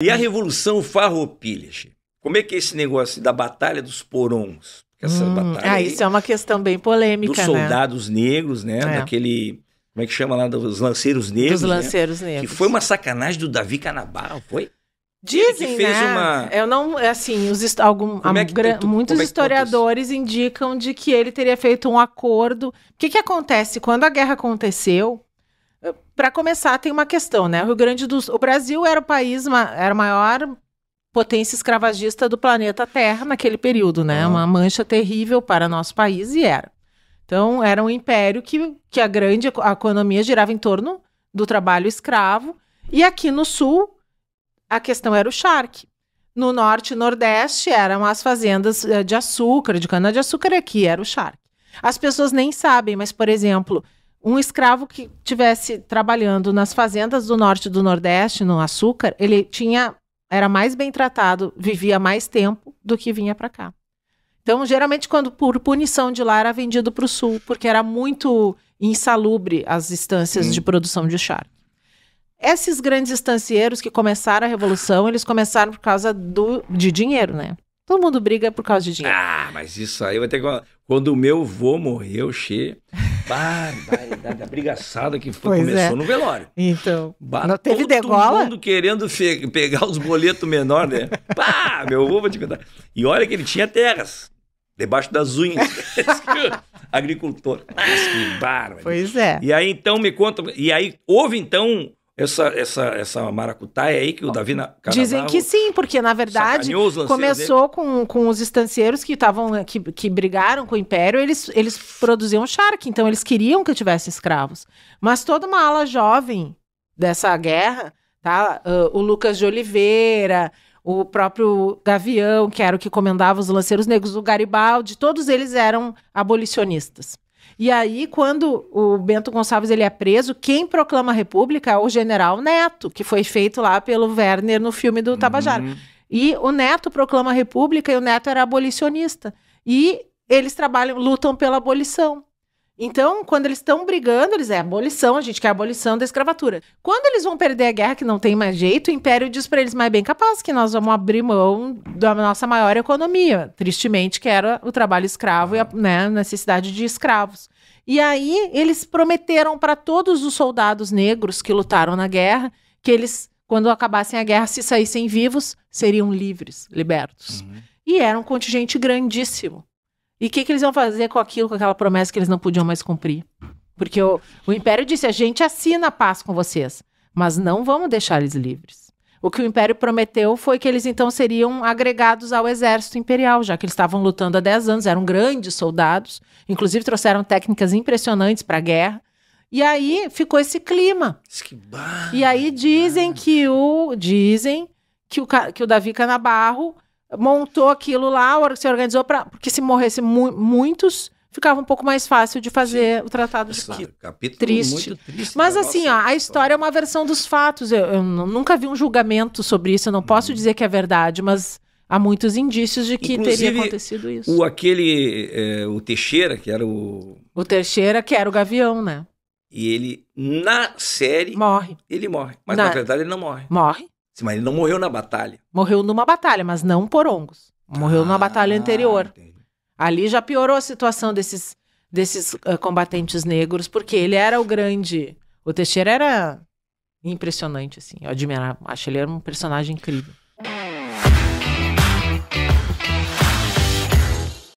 E a Revolução Farroupilha, como é que é esse negócio da Batalha dos Porons? Essa hum, batalha ah, isso é uma questão bem polêmica, Dos né? soldados negros, né? É. Daquele... Como é que chama lá? Dos lanceiros negros, Dos né? lanceiros né? negros. Que foi uma sacanagem do Davi Canabarro, foi? Dizem, que né? Uma... Eu não, assim, os algum, é, é que, tu, muitos é historiadores indicam de que ele teria feito um acordo. O que, que acontece quando a guerra aconteceu? Para começar, tem uma questão, né? O Rio Grande do Sul, o Brasil era o país, era a maior potência escravagista do planeta Terra naquele período, né? Uhum. Uma mancha terrível para nosso país e era. Então, era um império que, que a grande a economia girava em torno do trabalho escravo. E aqui no sul, a questão era o charque. No norte e nordeste eram as fazendas eh, de açúcar, de cana-de-açúcar, aqui era o charque. As pessoas nem sabem, mas, por exemplo, um escravo que tivesse trabalhando nas fazendas do norte do nordeste, no açúcar, ele tinha era mais bem tratado, vivia mais tempo do que vinha para cá. Então, geralmente quando por punição de lá era vendido para o sul, porque era muito insalubre as instâncias Sim. de produção de char Esses grandes estancieiros que começaram a revolução, eles começaram por causa do, de dinheiro, né? Todo mundo briga por causa de dinheiro. Ah, mas isso aí vai ter que. Quando o meu vô morreu, Xê, barbaridade, a brigaçada que foi, começou é. no velório. Então, bah, não teve todo degola? mundo querendo pegar os boletos menor, né? Pá, meu avô vou te contar. E olha que ele tinha terras, debaixo das unhas. Agricultor. Mas que barba. Né? Pois é. E aí, então, me conta... E aí, houve, então, essa, essa, essa maracutaia aí que o Davi Dizem que sim, porque na verdade começou com, com os estancieiros que estavam que, que brigaram com o Império, eles, eles produziam charque, então eles queriam que tivesse escravos. Mas toda uma ala jovem dessa guerra, tá? Uh, o Lucas de Oliveira, o próprio Gavião, que era o que comandava os lanceiros negros, o Garibaldi, todos eles eram abolicionistas. E aí, quando o Bento Gonçalves ele é preso, quem proclama a república é o general Neto, que foi feito lá pelo Werner no filme do Tabajara. Uhum. E o Neto proclama a república e o Neto era abolicionista. E eles trabalham, lutam pela abolição. Então, quando eles estão brigando, eles é abolição, a gente quer a abolição da escravatura. Quando eles vão perder a guerra, que não tem mais jeito, o império diz para eles, mas é bem capaz que nós vamos abrir mão da nossa maior economia, tristemente, que era o trabalho escravo e a né, necessidade de escravos. E aí eles prometeram para todos os soldados negros que lutaram na guerra que eles, quando acabassem a guerra, se saíssem vivos, seriam livres, libertos. Uhum. E era um contingente grandíssimo. E o que, que eles vão fazer com aquilo, com aquela promessa que eles não podiam mais cumprir? Porque o, o Império disse: a gente assina a paz com vocês, mas não vamos deixar eles livres. O que o Império prometeu foi que eles então seriam agregados ao exército imperial, já que eles estavam lutando há 10 anos, eram grandes soldados, inclusive trouxeram técnicas impressionantes para a guerra. E aí ficou esse clima. Esquibar, e aí né? dizem que o dizem que o, que o Davi Canabarro montou aquilo lá, se organizou para. Porque se morresse mu muitos, ficava um pouco mais fácil de fazer Sim. o tratado de claro, capítulo triste. triste Mas assim, ó, a história é uma versão dos fatos. Eu, eu nunca vi um julgamento sobre isso, eu não posso uhum. dizer que é verdade, mas há muitos indícios de que Inclusive, teria acontecido isso. O aquele, é, o Teixeira, que era o... O Teixeira, que era o Gavião, né? E ele, na série... Morre. Ele morre. Mas na, na verdade ele não morre. Morre. Mas ele não morreu na batalha. Morreu numa batalha, mas não por Morreu ah, numa batalha anterior. Entendi. Ali já piorou a situação desses, desses uh, combatentes negros, porque ele era o grande. O Teixeira era impressionante, assim. Eu admirava. Acho ele era um personagem incrível.